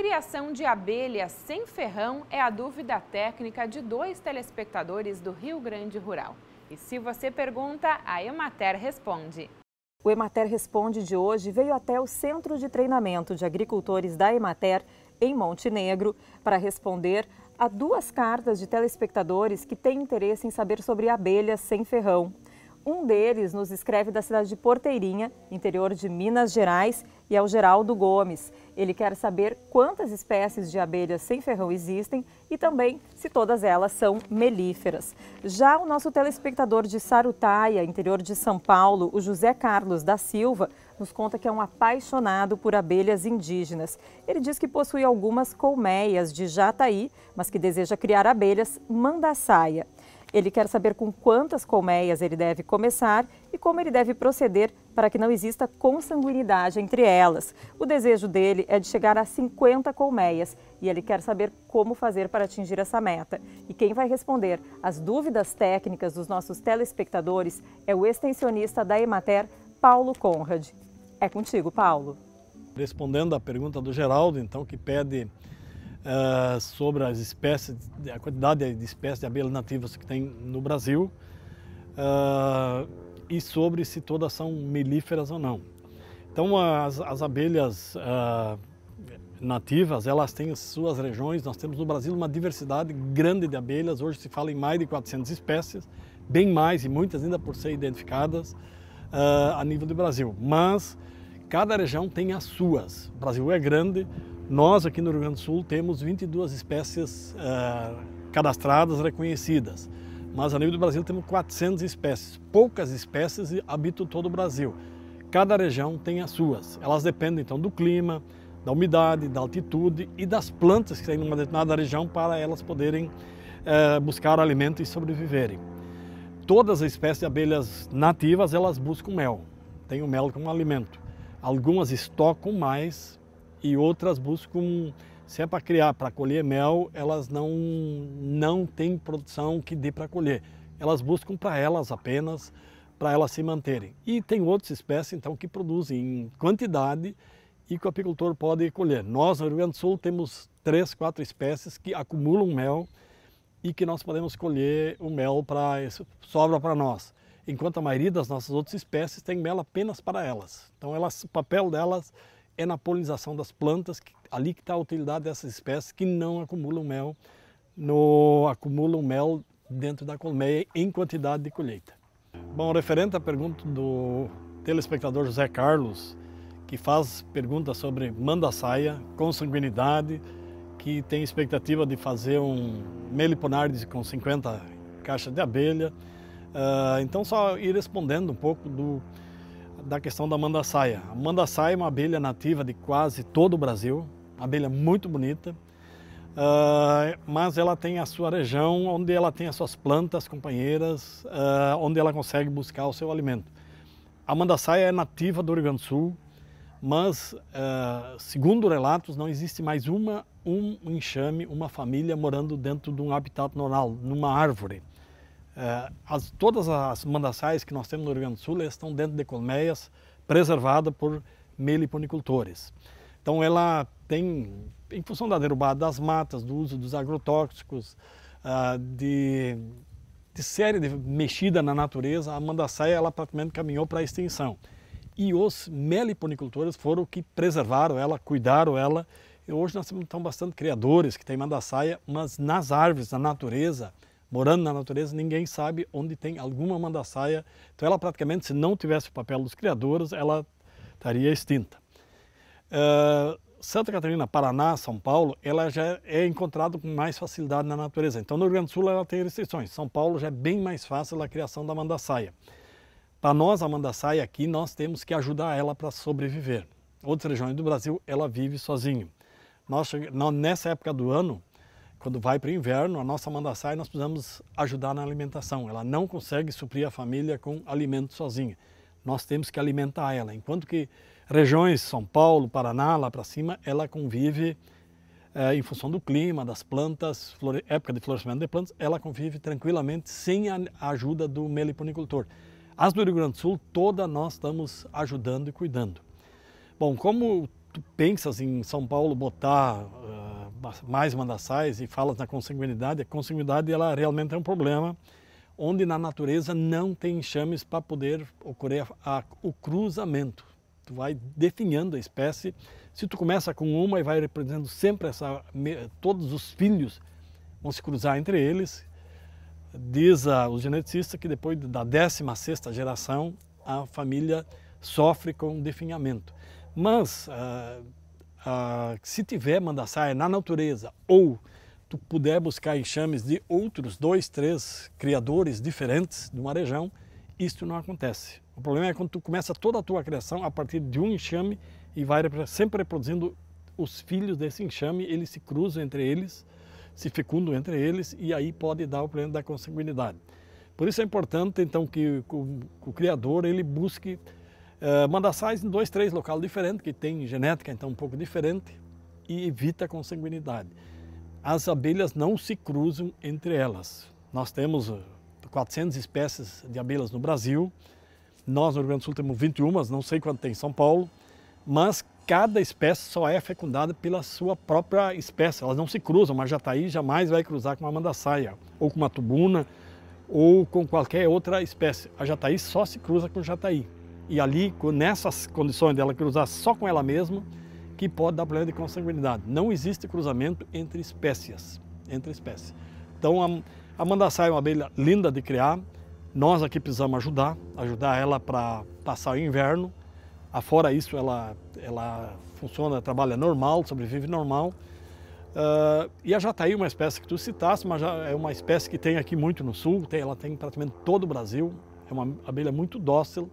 criação de abelhas sem ferrão é a dúvida técnica de dois telespectadores do Rio Grande Rural. E se você pergunta, a Emater responde. O Emater Responde de hoje veio até o Centro de Treinamento de Agricultores da Emater, em Montenegro, para responder a duas cartas de telespectadores que têm interesse em saber sobre abelhas sem ferrão. Um deles nos escreve da cidade de Porteirinha, interior de Minas Gerais, e ao é Geraldo Gomes. Ele quer saber quantas espécies de abelhas sem ferrão existem e também se todas elas são melíferas. Já o nosso telespectador de Sarutaia, interior de São Paulo, o José Carlos da Silva, nos conta que é um apaixonado por abelhas indígenas. Ele diz que possui algumas colmeias de jataí, mas que deseja criar abelhas mandaçaia. Ele quer saber com quantas colmeias ele deve começar e como ele deve proceder para que não exista consanguinidade entre elas. O desejo dele é de chegar a 50 colmeias e ele quer saber como fazer para atingir essa meta. E quem vai responder as dúvidas técnicas dos nossos telespectadores é o extensionista da Emater, Paulo Conrad. É contigo, Paulo. Respondendo à pergunta do Geraldo, então, que pede uh, sobre as espécies, a quantidade de espécies de abelhas nativas que tem no Brasil uh, e sobre se todas são melíferas ou não. Então as, as abelhas uh, nativas, elas têm suas regiões, nós temos no Brasil uma diversidade grande de abelhas, hoje se fala em mais de 400 espécies, bem mais e muitas ainda por ser identificadas a nível do Brasil. Mas cada região tem as suas. O Brasil é grande, nós aqui no Rio Grande do Sul temos 22 espécies uh, cadastradas, reconhecidas, mas a nível do Brasil temos 400 espécies. Poucas espécies habitam todo o Brasil. Cada região tem as suas. Elas dependem então do clima, da umidade, da altitude e das plantas que têm numa determinada região para elas poderem eh, buscar alimento e sobreviverem. Todas as espécies de abelhas nativas elas buscam mel, tem o mel como alimento. Algumas estocam mais e outras buscam, se é para criar, para colher mel, elas não, não têm produção que dê para colher. Elas buscam para elas apenas, para elas se manterem. E tem outras espécies, então, que produzem em quantidade e que o apicultor pode colher. Nós, no Rio Grande do Sul, temos três, quatro espécies que acumulam mel e que nós podemos colher o mel para sobra para nós. Enquanto a maioria das nossas outras espécies tem mel apenas para elas. Então, elas, o papel delas é na polinização das plantas, que, ali que está a utilidade dessas espécies que não acumulam mel, no, acumulam mel dentro da colmeia em quantidade de colheita. Bom, referente à pergunta do telespectador José Carlos, que faz pergunta sobre mandaçaia, consanguinidade, que tem expectativa de fazer um meliponardes com 50 caixas de abelha. Uh, então, só ir respondendo um pouco do da questão da mandaçaia. A mandaçaia é uma abelha nativa de quase todo o Brasil, abelha é muito bonita, ah, mas ela tem a sua região onde ela tem as suas plantas companheiras, ah, onde ela consegue buscar o seu alimento. A mandaçaia é nativa do Rio Grande do Sul, mas ah, segundo relatos não existe mais uma um enxame, uma família morando dentro de um habitat normal, numa árvore. É, as, todas as mandaçais que nós temos no Rio Grande do Sul estão dentro de colmeias, preservada por meliponicultores. Então ela tem, em função da derrubada das matas, do uso dos agrotóxicos, ah, de, de, série de mexida na natureza, a mandaçaia ela praticamente caminhou para a extinção. E os meliponicultores foram que preservaram ela, cuidaram ela. E hoje nós temos então, bastante criadores que têm mandaçaia, mas nas árvores, na natureza, morando na natureza, ninguém sabe onde tem alguma mandaçaia. Então ela praticamente, se não tivesse o papel dos criadores, ela estaria extinta. Uh, Santa Catarina, Paraná, São Paulo, ela já é encontrada com mais facilidade na natureza. Então, no Rio Grande do Sul ela tem restrições. São Paulo já é bem mais fácil a criação da mandaçaia. Para nós, a mandaçaia aqui, nós temos que ajudar ela para sobreviver. Outras regiões do Brasil, ela vive sozinha. Nós, nessa época do ano, quando vai para o inverno, a nossa mandaçai nós precisamos ajudar na alimentação. Ela não consegue suprir a família com alimento sozinha. Nós temos que alimentar ela. Enquanto que regiões, São Paulo, Paraná, lá para cima, ela convive eh, em função do clima, das plantas, época de florescimento de plantas, ela convive tranquilamente sem a ajuda do meliponicultor. As do Rio Grande do Sul, toda nós estamos ajudando e cuidando. Bom, como tu pensas em São Paulo botar uh, mais mandaçais e falas na consanguinidade, a consanguinidade ela realmente é um problema onde na natureza não tem enxames para poder ocorrer a, a, o cruzamento. Tu vai definhando a espécie. Se tu começa com uma e vai representando sempre essa, todos os filhos vão se cruzar entre eles. Diz a, o geneticista que depois da 16 sexta geração a família sofre com definhamento. Mas ah, ah, se tiver mandaçaia na natureza ou tu puder buscar enxames de outros dois, três criadores diferentes de uma região, isto não acontece. O problema é quando tu começa toda a tua criação a partir de um enxame e vai sempre reproduzindo os filhos desse enxame, eles se cruzam entre eles, se fecundam entre eles e aí pode dar o problema da consanguinidade. Por isso é importante então que o, o criador ele busque Uh, eh, mandaçais em dois, três locais diferentes, que tem genética então um pouco diferente e evita a consanguinidade. As abelhas não se cruzam entre elas. Nós temos 400 eh, espécies de abelhas no Brasil. Nós, no Rio Grande do Sul, temos 21, não sei quanto tem em São Paulo. Mas cada espécie só é fecundada pela sua própria espécie. Elas não se cruzam. Uma jataí tá jamais vai cruzar com uma mandaçaia, ou com uma tubuna, ou com qualquer outra espécie. A jataí só se cruza com jataí e ali, nessas condições dela cruzar só com ela mesma, que pode dar problema de consanguinidade. Não existe cruzamento entre espécies. Entre espécies. Então, a, a mandaçaia é uma abelha linda de criar. Nós aqui precisamos ajudar, ajudar ela para passar o inverno. Afora isso, ela, ela funciona, trabalha normal, sobrevive normal. Uh, e a jataí, é uma espécie que tu citaste, mas é uma espécie que tem aqui muito no sul, tem, ela tem praticamente todo o Brasil. É uma abelha muito dócil,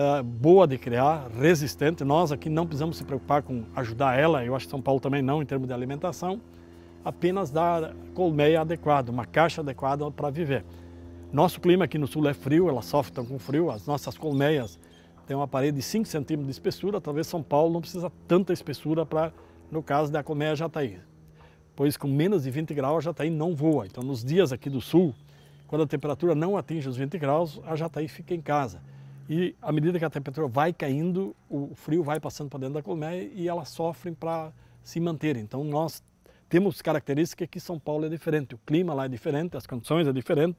é, boa de criar, resistente. Nós aqui não precisamos se preocupar com ajudar ela, eu acho que São Paulo também não, em termos de alimentação. Apenas dar colmeia adequada, uma caixa adequada para viver. Nosso clima aqui no sul é frio, ela sofre tão com frio, as nossas colmeias têm uma parede de 5 centímetros de espessura, talvez São Paulo não precisa tanta espessura para, no caso da colmeia jataí. Tá pois com menos de 20 graus a jataí tá não voa. Então nos dias aqui do sul, quando a temperatura não atinge os 20 graus, a jataí tá fica em casa. E à medida que a temperatura vai caindo, o frio vai passando para dentro da colmeia e elas sofrem para se manter. Então nós temos características que São Paulo é diferente, o clima lá é diferente, as condições é diferente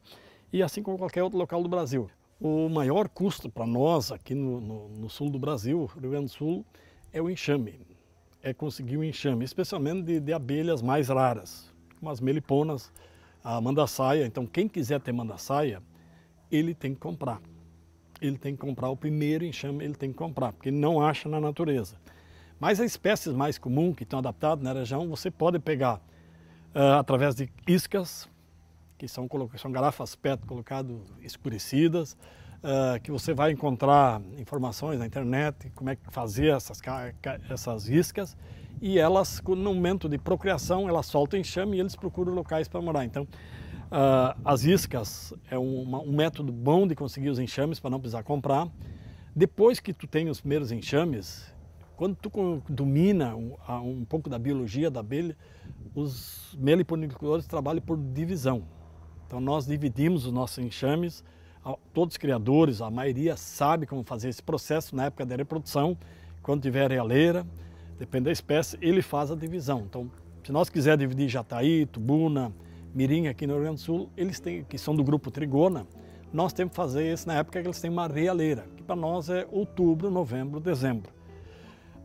e assim como qualquer outro local do Brasil. O maior custo para nós aqui no, no, no, sul do Brasil, Rio Grande do Sul, é o enxame. É conseguir o enxame, especialmente de, de abelhas mais raras, como as meliponas, a mandaçaia. Então quem quiser ter mandaçaia, ele tem que comprar ele tem que comprar o primeiro enxame, ele tem que comprar, porque não acha na natureza. Mas as espécies mais comuns que estão adaptadas na né, região, você pode pegar uh, através de iscas, que são, são garrafas PET colocadas escurecidas, uh, que você vai encontrar informações na internet, como é que fazer essas, essas iscas, e elas, no momento de procriação, elas soltam enxame e eles procuram locais para morar. Então, Uh, as iscas é um, uma, um, método bom de conseguir os enxames para não precisar comprar. Depois que tu tem os primeiros enxames, quando tu domina um, um pouco da biologia da abelha, os meliponicultores trabalham por divisão. Então nós dividimos os nossos enxames, todos os criadores, a maioria sabe como fazer esse processo na época da reprodução, quando tiver realeira, depende da espécie, ele faz a divisão. Então, se nós quiser dividir jataí, tubuna, mirim aqui no Rio Grande do Sul, eles têm, que são do grupo Trigona, nós temos que fazer isso na época que eles têm uma realeira, que para nós é outubro, novembro, dezembro.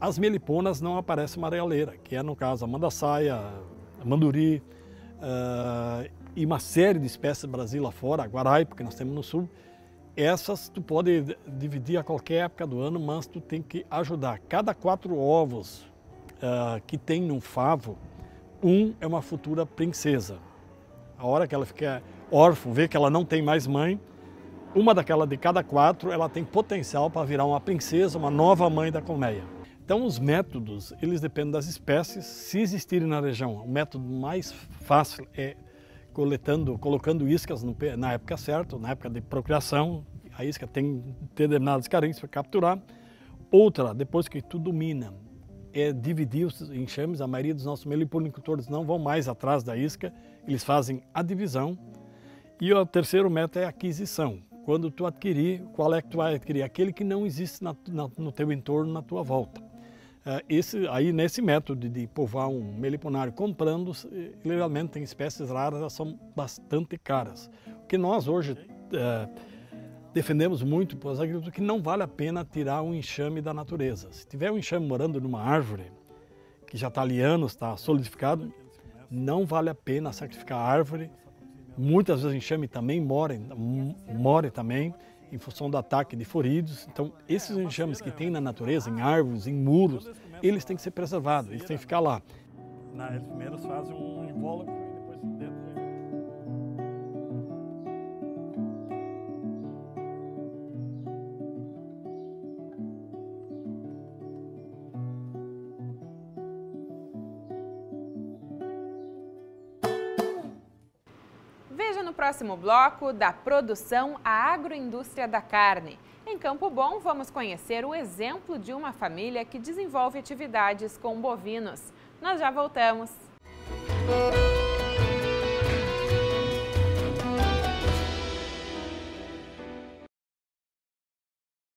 As meliponas não aparecem uma realeira, que é no caso a mandaçaia, a manduri uh, e uma série de espécies do Brasil lá fora, a guaraipa porque nós temos no sul. Essas tu pode dividir a qualquer época do ano, mas tu tem que ajudar. Cada quatro ovos uh, que tem num favo, um é uma futura princesa a hora que ela fica órfã, vê que ela não tem mais mãe, uma daquela de cada quatro, ela tem potencial para virar uma princesa, uma nova mãe da colmeia. Então os métodos, eles dependem das espécies, se existirem na região. O método mais fácil é coletando, colocando iscas no, na época certa, na época de procriação, a isca tem determinadas carências para capturar. Outra, depois que tudo domina é, dividir os enxames. A maioria dos nossos meliponicultores não vão mais atrás da isca, eles fazem a divisão. E o terceiro método é a aquisição. Quando tu adquirir, qual é que tu vai adquirir? Aquele que não existe na, na, no teu entorno, na tua volta. Eh, esse, aí nesse método de povoar um meliponário comprando, eh, geralmente tem espécies raras, elas são bastante caras. O que nós hoje... É, defendemos muito para os agricultores que não vale a pena tirar um enxame da natureza. Se tiver um enxame morando numa árvore, que já está ali anos, está solidificado, não vale a pena sacrificar a árvore. Muitas vezes o enxame também mora, mora também em função do ataque de furidos. Então, esses enxames que tem na natureza, em árvores, em muros, eles têm que ser preservados, eles têm que ficar lá. Eles primeiro fazem um invólucro e depois Veja no próximo bloco da produção à agroindústria da carne. Em Campo Bom, vamos conhecer o exemplo de uma família que desenvolve atividades com bovinos. Nós já voltamos. Música